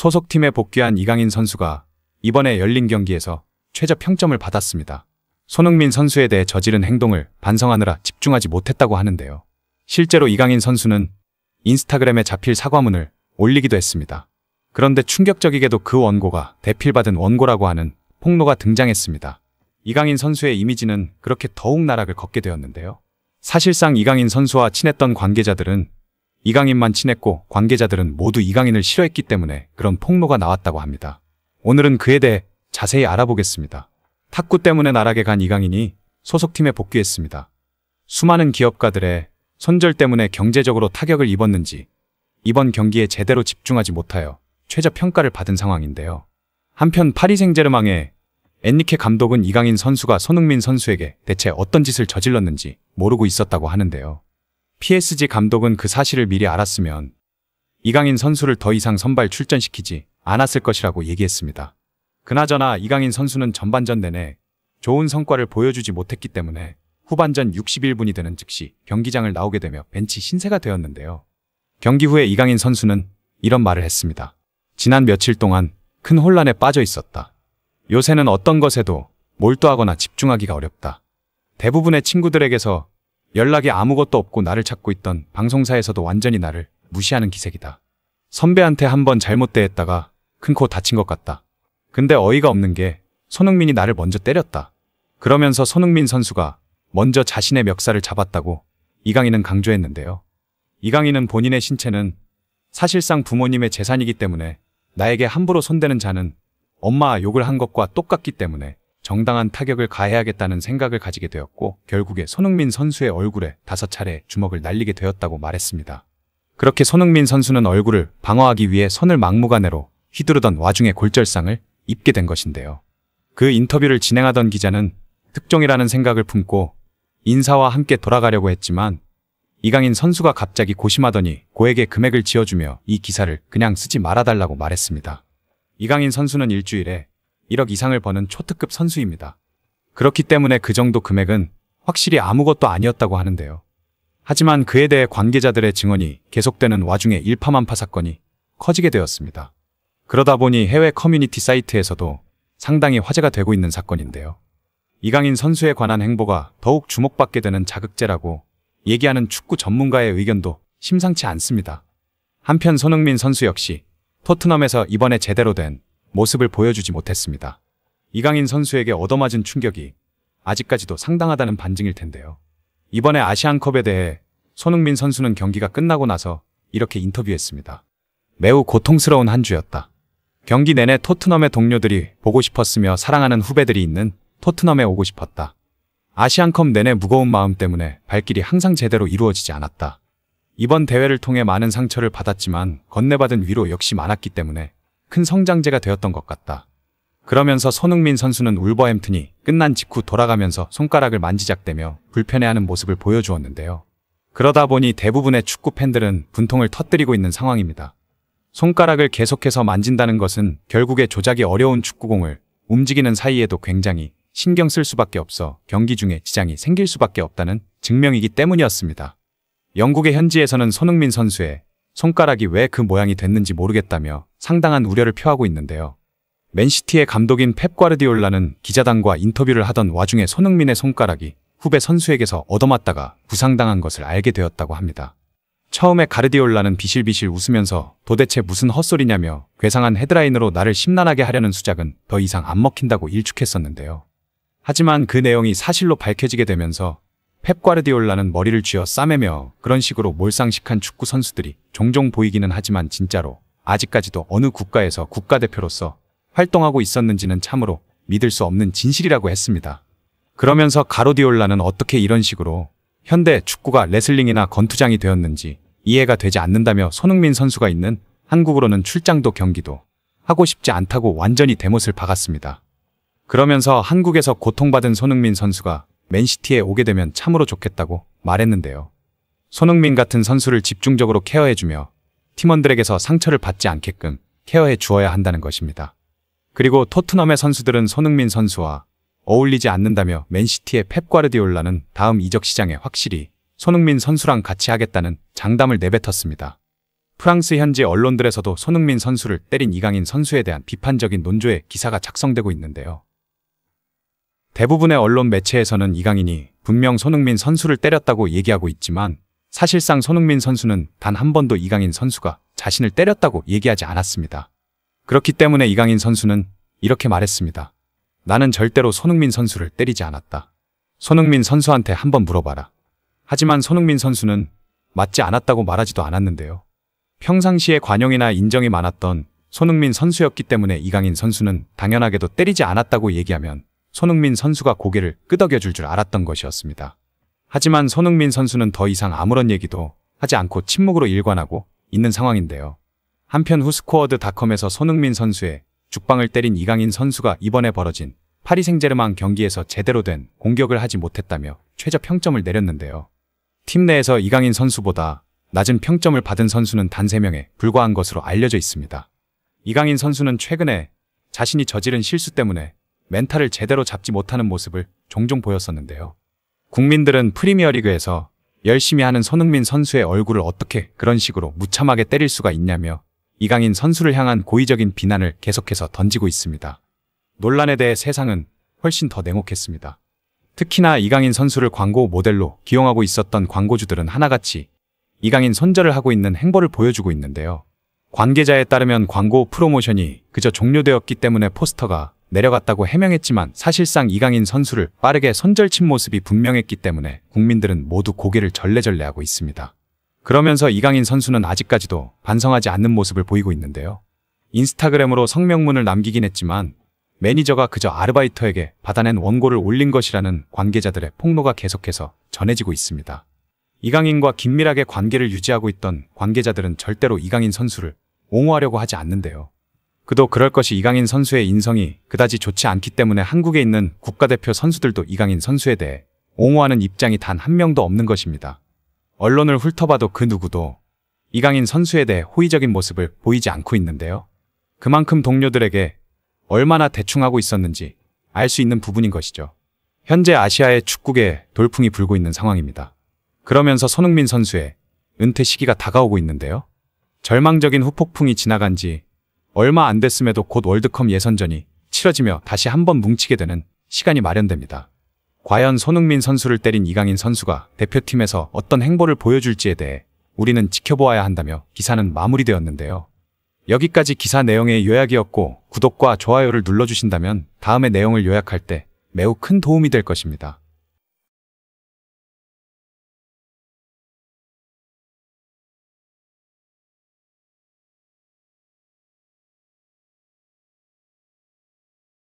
소속팀에 복귀한 이강인 선수가 이번에 열린 경기에서 최저 평점을 받았습니다. 손흥민 선수에 대해 저지른 행동을 반성하느라 집중하지 못했다고 하는데요. 실제로 이강인 선수는 인스타그램에 자필 사과문을 올리기도 했습니다. 그런데 충격적이게도 그 원고가 대필받은 원고라고 하는 폭로가 등장했습니다. 이강인 선수의 이미지는 그렇게 더욱 나락을 걷게 되었는데요. 사실상 이강인 선수와 친했던 관계자들은 이강인만 친했고 관계자들은 모두 이강인을 싫어했기 때문에 그런 폭로가 나왔다고 합니다. 오늘은 그에 대해 자세히 알아보겠습니다. 탁구 때문에 나락에 간 이강인이 소속팀에 복귀했습니다. 수많은 기업가들의 손절 때문에 경제적으로 타격을 입었는지 이번 경기에 제대로 집중하지 못하여 최저평가를 받은 상황인데요. 한편 파리 생제르망의 엔리케 감독은 이강인 선수가 손흥민 선수에게 대체 어떤 짓을 저질렀는지 모르고 있었다고 하는데요. PSG 감독은 그 사실을 미리 알았으면 이강인 선수를 더 이상 선발 출전시키지 않았을 것이라고 얘기했습니다. 그나저나 이강인 선수는 전반전 내내 좋은 성과를 보여주지 못했기 때문에 후반전 61분이 되는 즉시 경기장을 나오게 되며 벤치 신세가 되었는데요. 경기 후에 이강인 선수는 이런 말을 했습니다. 지난 며칠 동안 큰 혼란에 빠져 있었다. 요새는 어떤 것에도 몰두하거나 집중하기가 어렵다. 대부분의 친구들에게서 연락이 아무것도 없고 나를 찾고 있던 방송사에서도 완전히 나를 무시하는 기색이다. 선배한테 한번 잘못 대했다가 큰 코 다친 것 같다. 근데 어이가 없는 게 손흥민이 나를 먼저 때렸다. 그러면서 손흥민 선수가 먼저 자신의 멱살을 잡았다고 이강인은 강조했는데요. 이강인은 본인의 신체는 사실상 부모님의 재산이기 때문에 나에게 함부로 손대는 자는 엄마 욕을 한 것과 똑같기 때문에 정당한 타격을 가해야겠다는 생각을 가지게 되었고 결국에 손흥민 선수의 얼굴에 다섯 차례 주먹을 날리게 되었다고 말했습니다. 그렇게 손흥민 선수는 얼굴을 방어하기 위해 손을 막무가내로 휘두르던 와중에 골절상을 입게 된 것인데요. 그 인터뷰를 진행하던 기자는 특종이라는 생각을 품고 인사와 함께 돌아가려고 했지만 이강인 선수가 갑자기 고심하더니 고액의 금액을 지어주며 이 기사를 그냥 쓰지 말아달라고 말했습니다. 이강인 선수는 일주일에 1억 이상을 버는 초특급 선수입니다. 그렇기 때문에 그 정도 금액은 확실히 아무것도 아니었다고 하는데요. 하지만 그에 대해 관계자들의 증언이 계속되는 와중에 일파만파 사건이 커지게 되었습니다. 그러다 보니 해외 커뮤니티 사이트에서도 상당히 화제가 되고 있는 사건인데요. 이강인 선수에 관한 행보가 더욱 주목받게 되는 자극제라고 얘기하는 축구 전문가의 의견도 심상치 않습니다. 한편 손흥민 선수 역시 토트넘에서 이번에 제대로 된 모습을 보여주지 못했습니다. 이강인 선수에게 얻어맞은 충격이 아직까지도 상당하다는 반증일 텐데요. 이번에 아시안컵에 대해 손흥민 선수는 경기가 끝나고 나서 이렇게 인터뷰했습니다. 매우 고통스러운 한 주였다. 경기 내내 토트넘의 동료들이 보고 싶었으며 사랑하는 후배들이 있는 토트넘에 오고 싶었다. 아시안컵 내내 무거운 마음 때문에 발길이 항상 제대로 이루어지지 않았다. 이번 대회를 통해 많은 상처를 받았지만 건네받은 위로 역시 많았기 때문에 큰 성장제가 되었던 것 같다. 그러면서 손흥민 선수는 울버햄튼이 끝난 직후 돌아가면서 손가락을 만지작대며 불편해하는 모습을 보여주었는데요. 그러다 보니 대부분의 축구 팬들은 분통을 터뜨리고 있는 상황입니다. 손가락을 계속해서 만진다는 것은 결국에 조작이 어려운 축구공을 움직이는 사이에도 굉장히 신경 쓸 수밖에 없어 경기 중에 지장이 생길 수밖에 없다는 증명이기 때문이었습니다. 영국의 현지에서는 손흥민 선수의 손가락이 왜 그 모양이 됐는지 모르겠다며 상당한 우려를 표하고 있는데요. 맨시티의 감독인 펩 과르디올라는 기자단과 인터뷰를 하던 와중에 손흥민의 손가락이 후배 선수에게서 얻어맞다가 부상당한 것을 알게 되었다고 합니다. 처음에 가르디올라는 비실비실 웃으면서 도대체 무슨 헛소리냐며 괴상한 헤드라인으로 나를 심란하게 하려는 수작은 더 이상 안 먹힌다고 일축했었는데요. 하지만 그 내용이 사실로 밝혀지게 되면서 펩 과르디올라는 머리를 쥐어 싸매며 그런 식으로 몰상식한 축구 선수들이 종종 보이기는 하지만 진짜로 아직까지도 어느 국가에서 국가대표로서 활동하고 있었는지는 참으로 믿을 수 없는 진실이라고 했습니다. 그러면서 가로디올라는 어떻게 이런 식으로 현대 축구가 레슬링이나 건투장이 되었는지 이해가 되지 않는다며 손흥민 선수가 있는 한국으로는 출장도 경기도 하고 싶지 않다고 완전히 대못을 박았습니다. 그러면서 한국에서 고통받은 손흥민 선수가 맨시티에 오게 되면 참으로 좋겠다고 말했는데요. 손흥민 같은 선수를 집중적으로 케어해주며 팀원들에게서 상처를 받지 않게끔 케어해 주어야 한다는 것입니다. 그리고 토트넘의 선수들은 손흥민 선수와 어울리지 않는다며 맨시티의 펩 과르디올라는 다음 이적 시장에 확실히 손흥민 선수랑 같이 하겠다는 장담을 내뱉었습니다. 프랑스 현지 언론들에서도 손흥민 선수를 때린 이강인 선수에 대한 비판적인 논조의 기사가 작성되고 있는데요. 대부분의 언론 매체에서는 이강인이 분명 손흥민 선수를 때렸다고 얘기하고 있지만 사실상 손흥민 선수는 단 한 번도 이강인 선수가 자신을 때렸다고 얘기하지 않았습니다. 그렇기 때문에 이강인 선수는 이렇게 말했습니다. 나는 절대로 손흥민 선수를 때리지 않았다. 손흥민 선수한테 한번 물어봐라. 하지만 손흥민 선수는 맞지 않았다고 말하지도 않았는데요. 평상시에 관용이나 인정이 많았던 손흥민 선수였기 때문에 이강인 선수는 당연하게도 때리지 않았다고 얘기하면 손흥민 선수가 고개를 끄덕여줄 줄 알았던 것이었습니다. 하지만 손흥민 선수는 더 이상 아무런 얘기도 하지 않고 침묵으로 일관하고 있는 상황인데요. 한편 후스코어드닷컴에서 손흥민 선수의 죽방을 때린 이강인 선수가 이번에 벌어진 파리 생제르망 경기에서 제대로 된 공격을 하지 못했다며 최저 평점을 내렸는데요. 팀 내에서 이강인 선수보다 낮은 평점을 받은 선수는 단 3명에 불과한 것으로 알려져 있습니다. 이강인 선수는 최근에 자신이 저지른 실수 때문에 멘탈을 제대로 잡지 못하는 모습을 종종 보였었는데요. 국민들은 프리미어리그에서 열심히 하는 손흥민 선수의 얼굴을 어떻게 그런 식으로 무참하게 때릴 수가 있냐며 이강인 선수를 향한 고의적인 비난을 계속해서 던지고 있습니다. 논란에 대해 세상은 훨씬 더 냉혹했습니다. 특히나 이강인 선수를 광고 모델로 기용하고 있었던 광고주들은 하나같이 이강인 손절을 하고 있는 행보를 보여주고 있는데요. 관계자에 따르면 광고 프로모션이 그저 종료되었기 때문에 포스터가 내려갔다고 해명했지만 사실상 이강인 선수를 빠르게 손절친 모습이 분명했기 때문에 국민들은 모두 고개를 절레절레하고 있습니다. 그러면서 이강인 선수는 아직까지도 반성하지 않는 모습을 보이고 있는데요. 인스타그램으로 성명문을 남기긴 했지만 매니저가 그저 아르바이터에게 받아낸 원고를 올린 것이라는 관계자들의 폭로가 계속해서 전해지고 있습니다. 이강인과 긴밀하게 관계를 유지하고 있던 관계자들은 절대로 이강인 선수를 옹호하려고 하지 않는데요. 그도 그럴 것이 이강인 선수의 인성이 그다지 좋지 않기 때문에 한국에 있는 국가대표 선수들도 이강인 선수에 대해 옹호하는 입장이 단 한 명도 없는 것입니다. 언론을 훑어봐도 그 누구도 이강인 선수에 대해 호의적인 모습을 보이지 않고 있는데요. 그만큼 동료들에게 얼마나 대충하고 있었는지 알 수 있는 부분인 것이죠. 현재 아시아의 축구계에 돌풍이 불고 있는 상황입니다. 그러면서 손흥민 선수의 은퇴 시기가 다가오고 있는데요. 절망적인 후폭풍이 지나간 지 얼마 안 됐음에도 곧 월드컵 예선전이 치러지며 다시 한번 뭉치게 되는 시간이 마련됩니다. 과연 손흥민 선수를 때린 이강인 선수가 대표팀에서 어떤 행보를 보여줄지에 대해 우리는 지켜보아야 한다며 기사는 마무리되었는데요. 여기까지 기사 내용의 요약이었고 구독과 좋아요를 눌러주신다면 다음의 내용을 요약할 때 매우 큰 도움이 될 것입니다.